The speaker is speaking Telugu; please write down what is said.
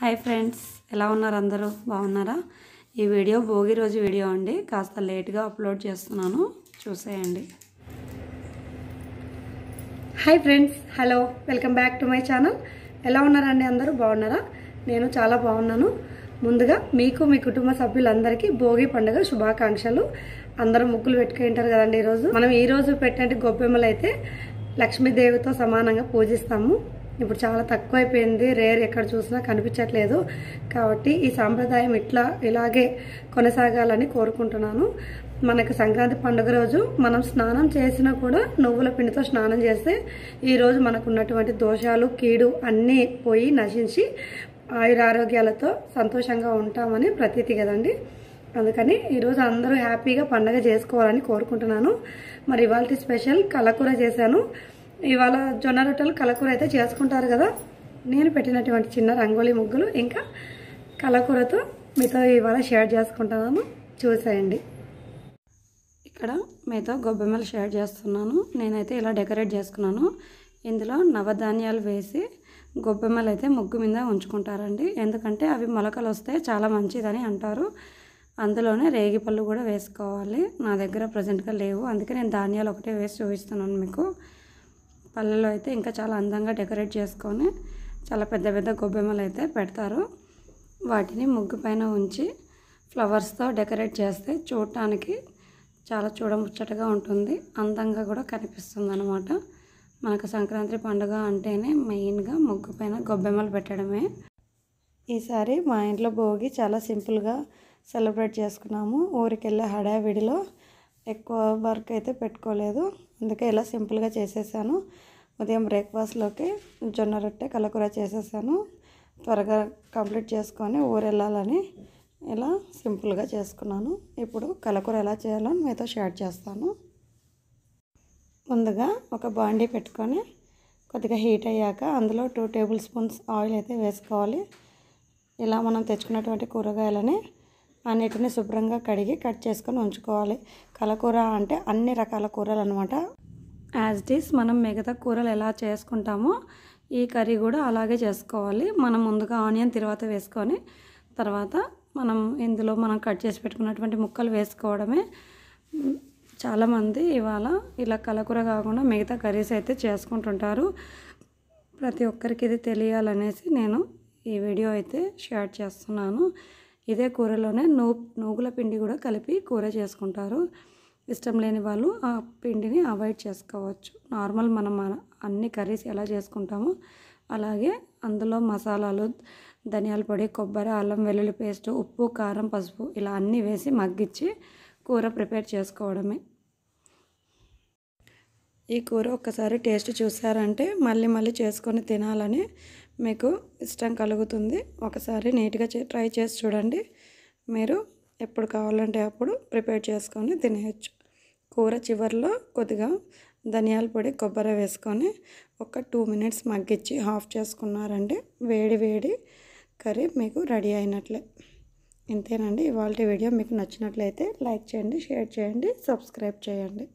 హాయ్ ఫ్రెండ్స్ ఎలా ఉన్నారు అందరూ బాగున్నారా ఈ వీడియో భోగి రోజు వీడియో అండి కాస్త లేట్గా అప్లోడ్ చేస్తున్నాను చూసేయండి hi friends hello welcome back to my channel ఎలా ఉన్నారండి అందరూ బాగున్నారా నేను చాలా బాగున్నాను ముందుగా మీకు మీ కుటుంబ సభ్యులందరికీ భోగి పండుగ శుభాకాంక్షలు అందరూ ముగ్గులు పెట్టుకుంటారు కదండి ఈరోజు మనం ఈరోజు పెట్టినట్టు గొబ్బెమ్మలు అయితే లక్ష్మీదేవితో సమానంగా పూజిస్తాము ఇప్పుడు చాలా తక్కువైపోయింది రేర్ ఎక్కడ చూసినా కనిపించట్లేదు కాబట్టి ఈ సాంప్రదాయం ఇట్లా ఇలాగే కొనసాగాలని కోరుకుంటున్నాను మనకు సంక్రాంతి పండుగ రోజు మనం స్నానం చేసినా కూడా నువ్వుల పిండితో స్నానం చేస్తే ఈరోజు మనకున్నటువంటి దోషాలు కీడు అన్నీ పోయి నశించి ఆయురారోగ్యాలతో సంతోషంగా ఉంటామని ప్రతీతి కదండి అందుకని ఈరోజు అందరూ హ్యాపీగా పండగ చేసుకోవాలని కోరుకుంటున్నాను మరి ఇవాళ స్పెషల్ కలకూర చేశాను ఇవాళ జొన్న రొట్టెలు కలకూర అయితే చేసుకుంటారు కదా నేను పెట్టినటువంటి చిన్న రంగోలీ ముగ్గులు ఇంకా కలకూరతో మీతో ఇవాళ షేర్ చేసుకుంటాము చూసేయండి ఇక్కడ మీతో గొబ్బెమ్మలు షేర్ చేస్తున్నాను నేనైతే ఇలా డెకరేట్ చేసుకున్నాను ఇందులో నవధాన్యాలు వేసి గొబ్బెమ్మలు అయితే ముగ్గు మీద ఉంచుకుంటారండి ఎందుకంటే అవి మొలకలు వస్తే చాలా మంచిదని అంటారు అందులోనే రేగిపళ్ళు కూడా వేసుకోవాలి నా దగ్గర ప్రజెంట్గా లేవు అందుకే నేను ధాన్యాలు ఒకటే వేసి చూపిస్తున్నాను మీకు పల్లెల్లో అయితే ఇంకా చాలా అందంగా డెకరేట్ చేసుకొని చాలా పెద్ద పెద్ద గొబ్బెమ్మలు అయితే పెడతారు వాటిని ముగ్గు పైన ఉంచి ఫ్లవర్స్తో డెకరేట్ చేస్తే చూడటానికి చాలా చూడముచ్చటగా ఉంటుంది అందంగా కూడా కనిపిస్తుంది అనమాట మనకు సంక్రాంతి పండుగ అంటేనే మెయిన్గా ముగ్గు పైన గొబ్బెమ్మలు పెట్టడమే ఈసారి మా ఇంట్లో భోగి చాలా సింపుల్గా సెలబ్రేట్ చేసుకున్నాము ఊరికెళ్ళే హడావిడిలో ఎక్కువ వర్క్ అయితే పెట్టుకోలేదు అందుకే ఇలా సింపుల్గా చేసేసాను ఉదయం బ్రేక్ఫాస్ట్లోకి జొన్న రొట్టె కలకూర చేసేసాను త్వరగా కంప్లీట్ చేసుకొని ఊరెళ్ళాలని ఇలా సింపుల్గా చేసుకున్నాను ఇప్పుడు కలకూర ఎలా చేయాలో మీతో షేర్ చేస్తాను ముందుగా ఒక బాండీ పెట్టుకొని కొద్దిగా హీట్ అయ్యాక అందులో టూ టేబుల్ స్పూన్స్ ఆయిల్ అయితే వేసుకోవాలి ఇలా మనం తెచ్చుకున్నటువంటి కూరగాయలని అన్నిటిని శుభ్రంగా కడిగి కట్ చేసుకొని ఉంచుకోవాలి కలకూర అంటే అన్ని రకాల కూరలు అనమాట యాజ్ ఇట్ ఈస్ మనం మిగతా కూరలు ఎలా చేసుకుంటామో ఈ కర్రీ కూడా అలాగే చేసుకోవాలి మనం ముందుగా ఆనియన్ తర్వాత వేసుకొని తర్వాత మనం ఇందులో మనం కట్ చేసి పెట్టుకున్నటువంటి ముక్కలు వేసుకోవడమే చాలామంది ఇవాళ ఇలా కలకూర కాకుండా మిగతా కర్రీస్ అయితే చేసుకుంటుంటారు ప్రతి ఒక్కరికి ఇది తెలియాలనేసి నేను ఈ వీడియో అయితే షేర్ చేస్తున్నాను ఇదే కూరలోనే నూ నూగుల పిండి కూడా కలిపి కూర చేసుకుంటారు ఇష్టం లేని వాళ్ళు ఆ పిండిని అవాయిడ్ చేసుకోవచ్చు నార్మల్ మనం అన్ని కర్రీస్ ఎలా చేసుకుంటామో అలాగే అందులో మసాలాలు ధనియాల పొడి కొబ్బరి అల్లం వెల్లుల్లి పేస్ట్ ఉప్పు కారం పసుపు ఇలా అన్నీ వేసి మగ్గిచ్చి కూర ప్రిపేర్ చేసుకోవడమే ఈ కూర ఒక్కసారి టేస్ట్ చూసారంటే మళ్ళీ మళ్ళీ చేసుకొని తినాలని మీకు ఇష్టం కలుగుతుంది ఒకసారి నీట్గా ట్రై చేసి చూడండి మీరు ఎప్పుడు కావాలంటే అప్పుడు ప్రిపేర్ చేసుకొని తినేయచ్చు కూర చివరిలో కొద్దిగా ధనియాల పొడి కొబ్బరి వేసుకొని ఒక టూ మినిట్స్ మగ్గించి హాఫ్ చేసుకున్నారంటే వేడి వేడి కర్రీ మీకు రెడీ అయినట్లే ఇంతేనండి ఇవాళ వీడియో మీకు నచ్చినట్లయితే లైక్ చేయండి షేర్ చేయండి సబ్స్క్రైబ్ చేయండి